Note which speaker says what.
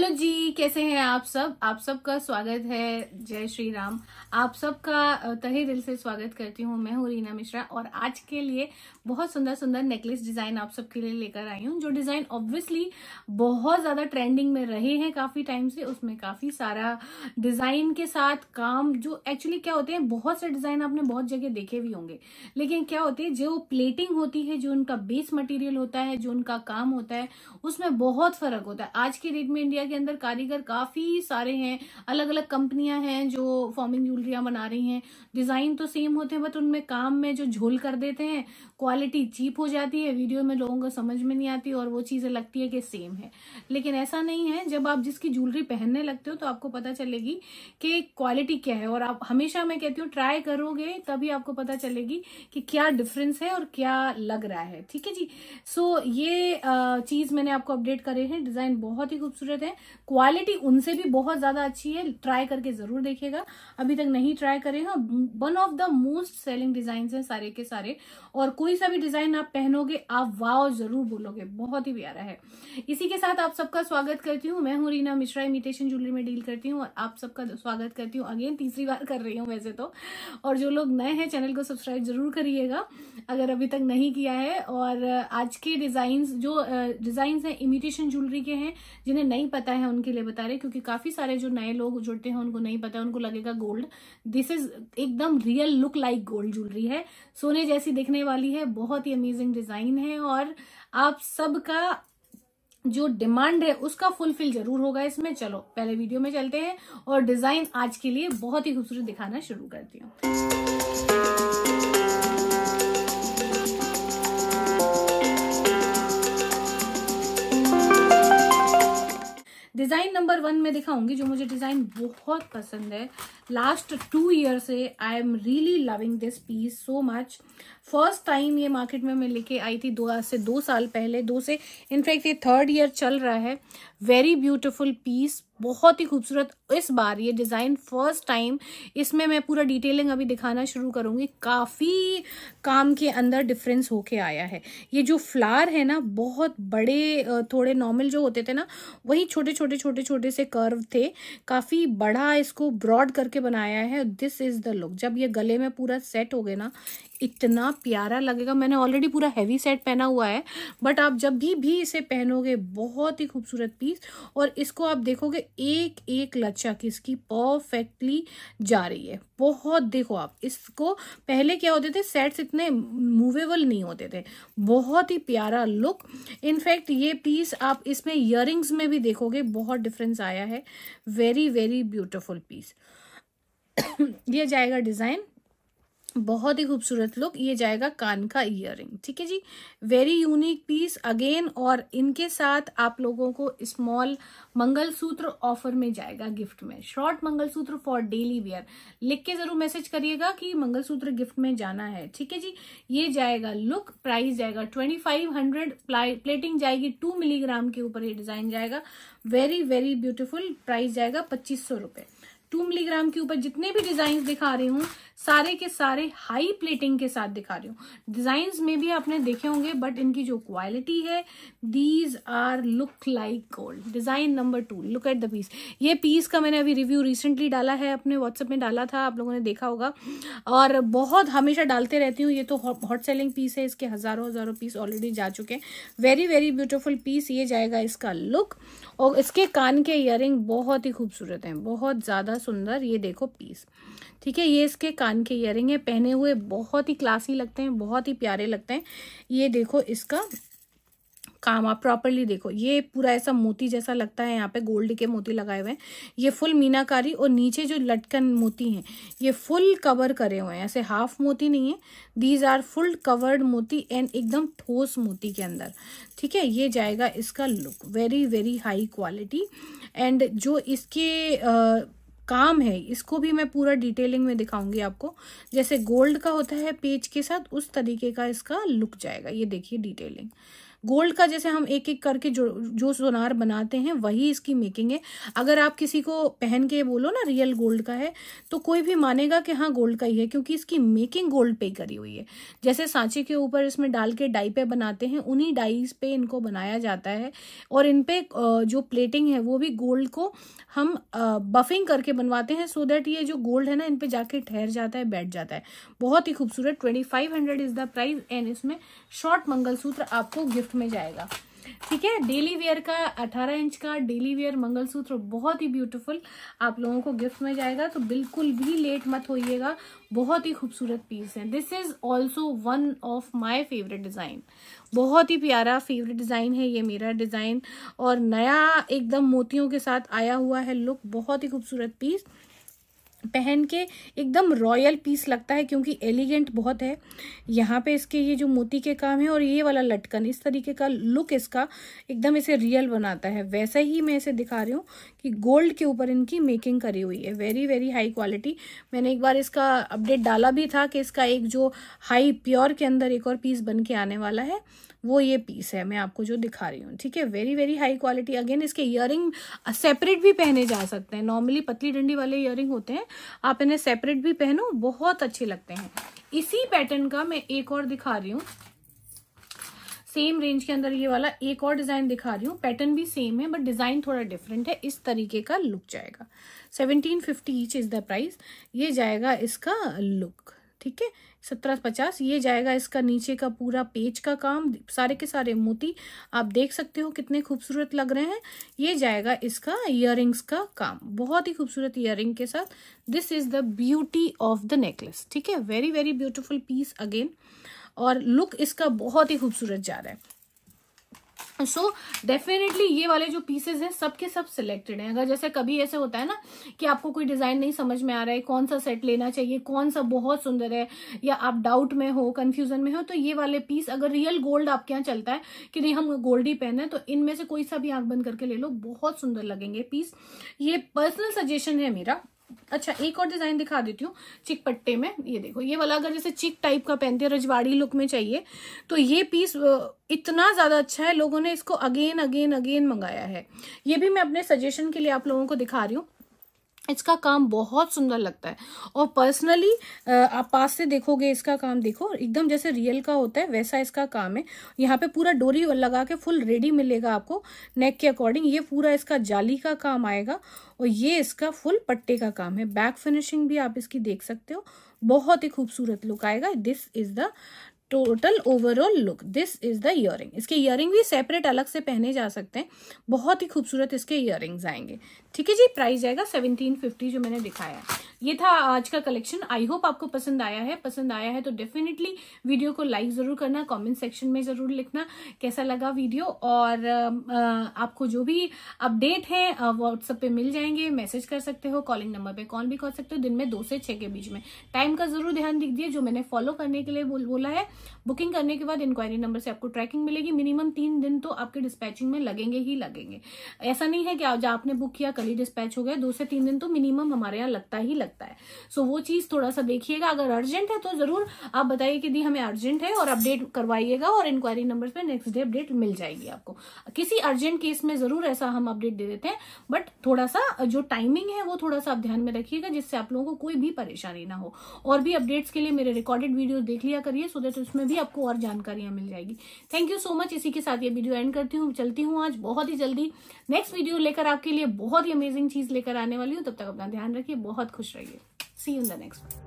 Speaker 1: hello जी कैसे हैं आप सब आप सबका स्वागत है जय श्री राम आप सबका तहे दिल से स्वागत करती हूँ मैं हूँ रीना मिश्रा और आज के लिए बहुत सुंदर सुंदर नेकलेस डिजाइन आप सबके लिए लेकर आई हूँ जो डिजाइन ऑब्वियसली बहुत ज्यादा ट्रेंडिंग में रहे हैं काफी टाइम से उसमें काफी सारा डिजाइन के साथ काम जो एक्चुअली क्या होते हैं बहुत से डिजाइन आपने बहुत जगह देखे भी होंगे लेकिन क्या होते हैं जो प्लेटिंग होती है जो उनका बेस मटीरियल होता है जो उनका काम होता है उसमें बहुत फर्क होता है आज की डेट में इंडिया के अंदर कारीगर काफ़ी सारे हैं अलग अलग कंपनियां हैं जो फॉर्मिंग ज्वेलरिया बना रही हैं डिज़ाइन तो सेम होते हैं बट उनमें काम में जो झोल कर देते हैं क्वालिटी चीप हो जाती है वीडियो में लोगों को समझ में नहीं आती और वो चीज़ें लगती है कि सेम है लेकिन ऐसा नहीं है जब आप जिसकी ज्वेलरी पहनने लगते हो तो आपको पता चलेगी कि क्वालिटी क्या है और आप हमेशा मैं कहती हूँ ट्राई करोगे तभी आपको पता चलेगी कि क्या डिफरेंस है और क्या लग रहा है ठीक है जी सो so, ये चीज़ मैंने आपको अपडेट करे हैं डिज़ाइन बहुत ही खूबसूरत है क्वालिटी उनसे भी बहुत ज्यादा अच्छी है ट्राई करके जरूर देखिएगा अभी तक नहीं ट्राई करेगा one of the most selling design है सारे के सारे और कोई सा भी डिजाइन आप पहनोगे आप वाओ जरूर बोलोगे बहुत ही प्यारा है इसी के साथ आप सबका स्वागत करती हूँ मैं हूँ रीना मिश्रा इमिटेशन ज्वेलरी में डील करती हूँ और आप सबका स्वागत करती हूँ अगेन तीसरी बार कर रही हूँ वैसे तो और जो लोग नए हैं चैनल को सब्सक्राइब जरूर करिएगा अगर अभी तक नहीं किया है और आज के डिजाइन जो डिजाइन है इमिटेशन ज्वेलरी के हैं जिन्हें नहीं पता पता है उनके लिए बता रहे क्योंकि काफी सारे जो नए लोग जुड़ते हैं उनको नहीं पता उनको लगेगा गोल्ड दिस इज एकदम real look like gold jewellery है सोने जैसी दिखने वाली है बहुत ही अमेजिंग डिजाइन है और आप सबका जो डिमांड है उसका फुलफिल जरूर होगा इसमें चलो पहले वीडियो में चलते हैं और डिजाइन आज के लिए बहुत ही खूबसूरत दिखाना शुरू करती हूँ डिज़ाइन नंबर वन में दिखाऊंगी जो मुझे डिज़ाइन बहुत पसंद है लास्ट टू ईयर से I am really loving this piece so much first time ये मार्केट में मैं लेके आई थी दो से दो साल पहले दो से इनफैक्ट ये थर्ड ईयर चल रहा है वेरी ब्यूटिफुल पीस बहुत ही खूबसूरत इस बार ये डिज़ाइन फर्स्ट टाइम इसमें मैं पूरा डिटेलिंग अभी दिखाना शुरू करूँगी काफ़ी काम के अंदर डिफरेंस होके आया है ये जो फ्लावर है ना बहुत बड़े थोड़े नॉर्मल जो होते थे ना वही छोटे छोटे छोटे छोटे से कर्व थे काफ़ी बड़ा इसको ब्रॉड करके बनाया है दिस इज़ द लुक जब ये गले में पूरा सेट हो गए ना इतना प्यारा लगेगा मैंने ऑलरेडी पूरा हैवी सेट पहना हुआ है बट आप जब भी भी इसे पहनोगे बहुत ही खूबसूरत पीस और इसको आप देखोगे एक एक लचक इसकी परफेक्टली जा रही है बहुत देखो आप इसको पहले क्या होते थे सेट्स इतने मूवेबल नहीं होते थे बहुत ही प्यारा लुक इनफैक्ट ये पीस आप इसमें इयरिंग्स में भी देखोगे बहुत डिफरेंस आया है वेरी वेरी ब्यूटिफुल पीस ये जाएगा डिज़ाइन बहुत ही खूबसूरत लुक ये जाएगा कान का इयर ठीक है जी वेरी यूनिक पीस अगेन और इनके साथ आप लोगों को स्मॉल मंगलसूत्र ऑफर में जाएगा गिफ्ट में short mangalsutra for daily wear लिख के जरूर मैसेज करिएगा कि मंगलसूत्र गिफ्ट में जाना है ठीक है जी ये जाएगा लुक प्राइस जाएगा ट्वेंटी फाइव हंड्रेड प्लेटिंग जाएगी टू मिलीग्राम के ऊपर ये डिजाइन जाएगा वेरी वेरी ब्यूटिफुल प्राइस जाएगा पच्चीस सौ रुपये टू मिलीग्राम के ऊपर जितने भी डिजाइन दिखा रही हूँ सारे के सारे हाई प्लेटिंग के साथ दिखा रही हूँ डिजाइन में भी आपने देखे होंगे बट इनकी जो क्वालिटी है these are look like gold design number two look at the piece ये पीस का मैंने अभी रिव्यू रिसेंटली डाला है अपने व्हाट्सएप में डाला था आप लोगों ने देखा होगा और बहुत हमेशा डालते रहती हूँ ये तो हॉट सेलिंग पीस है इसके हजारों हजारों पीस ऑलरेडी जा चुके हैं वेरी वेरी ब्यूटिफुल पीस ये जाएगा इसका लुक और इसके कान के इयर बहुत ही खूबसूरत हैं बहुत ज़्यादा सुंदर ये देखो पीस ठीक है ये इसके कान के इयर है पहने हुए बहुत ही क्लासी लगते हैं बहुत ही प्यारे लगते हैं ये देखो इसका काम आप प्रॉपरली देखो ये पूरा ऐसा मोती जैसा लगता है यहाँ पे गोल्ड के मोती लगाए हुए हैं ये फुल मीनाकारी और नीचे जो लटकन मोती हैं ये फुल कवर करे हुए हैं ऐसे हाफ मोती नहीं है दीज आर फुल कवर्ड मोती एंड एकदम ठोस मोती के अंदर ठीक है ये जाएगा इसका look very very high quality and जो इसके आ, काम है इसको भी मैं पूरा डिटेलिंग में दिखाऊंगी आपको जैसे गोल्ड का होता है पेज के साथ उस तरीके का इसका लुक जाएगा ये देखिए डिटेलिंग गोल्ड का जैसे हम एक एक करके जो जो सोनार बनाते हैं वही इसकी मेकिंग है अगर आप किसी को पहन के बोलो ना रियल गोल्ड का है तो कोई भी मानेगा कि हाँ गोल्ड का ही है क्योंकि इसकी मेकिंग गोल्ड पे करी हुई है जैसे सांचे के ऊपर इसमें डाल के डाई पे बनाते हैं उन्हीं डाइज पे इनको बनाया जाता है और इन पे जो प्लेटिंग है वो भी गोल्ड को हम बफिंग करके बनवाते हैं सो दैट ये जो गोल्ड है ना इन पे जाके ठहर जाता है बैठ जाता है बहुत ही खूबसूरत twenty five hundred is the price and इसमें शॉर्ट मंगलसूत्र आपको गिफ्ट में जाएगा ठीक है डेली वेयर का 18 इंच का डेली वेयर मंगलसूत्र बहुत ही ब्यूटीफुल आप लोगों को गिफ्ट में जाएगा तो बिल्कुल भी लेट मत होइएगा बहुत ही खूबसूरत पीस है this is also one of my favourite design बहुत ही प्यारा फेवरेट डिज़ाइन है ये मेरा डिज़ाइन और नया एकदम मोतियों के साथ आया हुआ है लुक बहुत ही खूबसूरत पीस पहन के एकदम रॉयल पीस लगता है क्योंकि एलिगेंट बहुत है यहाँ पे इसके ये जो मोती के काम है और ये वाला लटकन इस तरीके का लुक इसका एकदम इसे रियल बनाता है वैसा ही मैं इसे दिखा रही हूँ कि गोल्ड के ऊपर इनकी मेकिंग करी हुई है वेरी वेरी हाई क्वालिटी मैंने एक बार इसका अपडेट डाला भी था कि इसका एक जो हाई प्योर के अंदर एक और पीस बन के आने वाला है वो ये पीस है मैं आपको जो दिखा रही हूँ ठीक है very very high quality again इसके इयर सेपरेट भी पहने जा सकते हैं नॉर्मली पतली डंडी वाले इयरिंग होते हैं आप इन्हें सेपरेट भी पहनो बहुत अच्छे लगते हैं इसी पैटर्न का मैं एक और दिखा रही हूँ सेम रेंज के अंदर ये वाला एक और डिजाइन दिखा रही हूँ पैटर्न भी सेम है बट डिजाइन थोड़ा डिफरेंट है इस तरीके का लुक जाएगा seventeen fifty each is the price ये जाएगा इसका लुक ठीक है सत्रह पचास ये जाएगा इसका नीचे का पूरा पेज का काम सारे के सारे मोती आप देख सकते हो कितने खूबसूरत लग रहे हैं ये जाएगा इसका इयर का काम बहुत ही खूबसूरत इयर के साथ this is the beauty of the necklace ठीक है very very beautiful piece again और लुक इसका बहुत ही खूबसूरत जा रहा है सो so, डेफिनेटली ये वाले जो पीसेज हैं सबके सब सिलेक्टेड हैं अगर जैसे कभी ऐसे होता है ना कि आपको कोई डिजाइन नहीं समझ में आ रहा है कौन सा सेट लेना चाहिए कौन सा बहुत सुंदर है या आप डाउट में हो कंफ्यूजन में हो तो ये वाले पीस अगर रियल गोल्ड आपके यहाँ चलता है कि नहीं हम गोल्ड ही पहने तो इनमें से कोई सा भी आंख बंद करके ले लो बहुत सुंदर लगेंगे पीस ये पर्सनल सजेशन है मेरा अच्छा एक और डिजाइन दिखा देती हूँ चिक पट्टे में ये देखो ये वाला अगर जैसे चिक टाइप का पहनते हैं रजवाड़ी लुक में चाहिए तो ये पीस इतना ज़्यादा अच्छा है लोगों ने इसको अगेन अगेन अगेन मंगाया है ये भी मैं अपने सजेशन के लिए आप लोगों को दिखा रही हूँ इसका काम बहुत सुंदर लगता है और पर्सनली आप पास से देखोगे इसका काम देखो एकदम जैसे रियल का होता है वैसा इसका काम है यहाँ पे पूरा डोरी लगा के फुल रेडी मिलेगा आपको नेक के अकॉर्डिंग ये पूरा इसका जाली का काम आएगा और ये इसका फुल पट्टे का काम है बैक फिनिशिंग भी आप इसकी देख सकते हो बहुत ही खूबसूरत लुक आएगा this is the total overall look this is the earring इसके इयरिंग भी सेपरेट अलग से पहने जा सकते हैं बहुत ही खूबसूरत इसके इयरिंग्स आएंगे ठीक है जी प्राइस जाएगा सेवनटीन फिफ्टी जो मैंने दिखाया ये था आज का कलेक्शन आई होप आपको पसंद आया है पसंद आया है तो डेफिनेटली वीडियो को लाइक जरूर करना कमेंट सेक्शन में जरूर लिखना कैसा लगा वीडियो और आपको जो भी अपडेट है व्हाट्सएप पे मिल जाएंगे मैसेज कर सकते हो कॉलिंग नंबर पे कॉल भी कर सकते हो दिन में दो से छह के बीच में टाइम का जरूर ध्यान दिख दिए जो मैंने फॉलो करने के लिए बोला है बुकिंग करने के बाद इंक्वायरी नंबर से आपको ट्रैकिंग मिलेगी मिनिमम तीन दिन तो आपके डिस्पैचिंग में लगेंगे ही लगेंगे ऐसा नहीं है कि आज आपने बुक किया कल ही डिस्पैच हो गया दो से तीन दिन तो मिनिमम हमारे यहाँ लगता ही लगता है सो वो चीज थोड़ा सा देखिएगा अगर अर्जेंट है तो जरूर आप बताइए कि दी हमें अर्जेंट है और अपडेट करवाइएगा और इंक्वायरी नंबर पर नेक्स्ट डे अपडेट मिल जाएगी आपको किसी अर्जेंट केस में जरूर ऐसा हम अपडेट दे देते हैं बट थोड़ा सा जो टाइमिंग है वो थोड़ा सा आप ध्यान में रखिएगा जिससे आप लोगों को कोई भी परेशानी ना हो और भी अपडेट्स के लिए मेरे रिकॉर्डेड वीडियो देख लिया करिए सो देट उसमें भी आपको और जानकारियां मिल जाएगी थैंक यू सो मच इसी के साथ ये वीडियो एंड करती हूँ चलती हूँ आज बहुत ही जल्दी नेक्स्ट वीडियो लेकर आपके लिए बहुत ही अमेजिंग चीज लेकर आने वाली हूँ तब तक अपना ध्यान रखिए बहुत खुश रहिए सी इन द नेक्स्ट